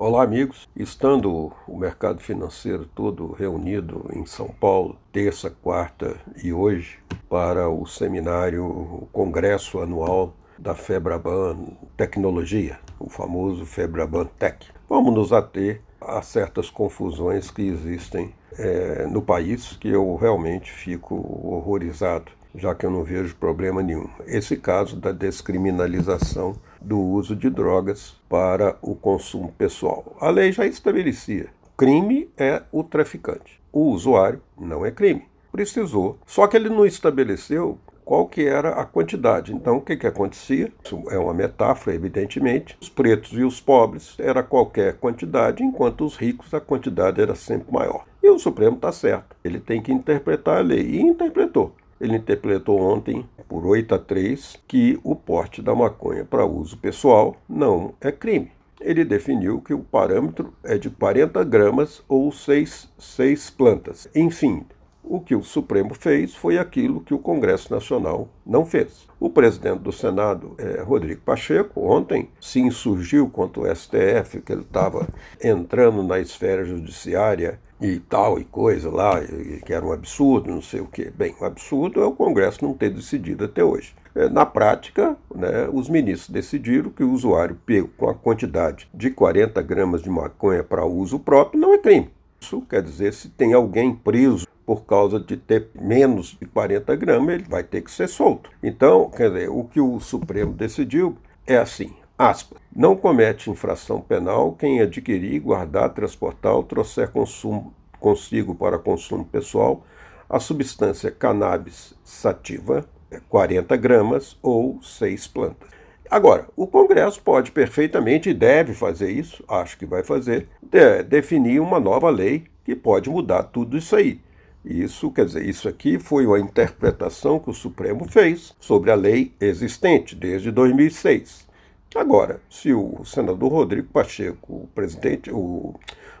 Olá, amigos. Estando o mercado financeiro todo reunido em São Paulo, terça, quarta e hoje, para o seminário, o congresso anual da Febraban Tecnologia, o famoso Febraban Tech, vamos nos ater a certas confusões que existem é, no país que eu realmente fico horrorizado, já que eu não vejo problema nenhum. Esse caso da descriminalização do uso de drogas para o consumo pessoal. A lei já estabelecia: crime é o traficante, o usuário não é crime. Precisou. Só que ele não estabeleceu qual que era a quantidade. Então, o que, que acontecia? Isso é uma metáfora, evidentemente. Os pretos e os pobres era qualquer quantidade, enquanto os ricos a quantidade era sempre maior. E o Supremo está certo. Ele tem que interpretar a lei. E interpretou. Ele interpretou ontem por 8 a 3 que o porte da maconha para uso pessoal não é crime. Ele definiu que o parâmetro é de 40 gramas ou 6, 6 plantas. Enfim, o que o Supremo fez foi aquilo que o Congresso Nacional não fez. O presidente do Senado, é, Rodrigo Pacheco, ontem se insurgiu contra o STF, que ele estava entrando na esfera judiciária e tal e coisa lá, que era um absurdo, não sei o quê. Bem, o absurdo é o Congresso não ter decidido até hoje. É, na prática, né, os ministros decidiram que o usuário pego com a quantidade de 40 gramas de maconha para uso próprio não é crime. Isso quer dizer, se tem alguém preso por causa de ter menos de 40 gramas, ele vai ter que ser solto. Então, quer dizer, o que o Supremo decidiu é assim: Aspas. Não comete infração penal quem adquirir, guardar, transportar ou trouxer consumo, consigo para consumo pessoal a substância cannabis sativa, 40 é gramas ou 6 plantas. Agora, o Congresso pode perfeitamente e deve fazer isso, acho que vai fazer, de, definir uma nova lei que pode mudar tudo isso aí. Isso, quer dizer, isso aqui foi uma interpretação que o Supremo fez sobre a lei existente desde 2006. Agora, se o senador Rodrigo Pacheco, o presidente, o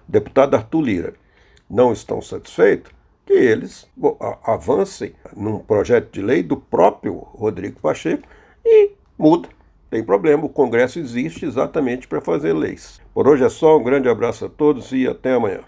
deputado Arthur Lira, não estão satisfeitos, que eles avancem num projeto de lei do próprio Rodrigo Pacheco e muda. Tem problema, o Congresso existe exatamente para fazer leis. Por hoje é só, um grande abraço a todos e até amanhã.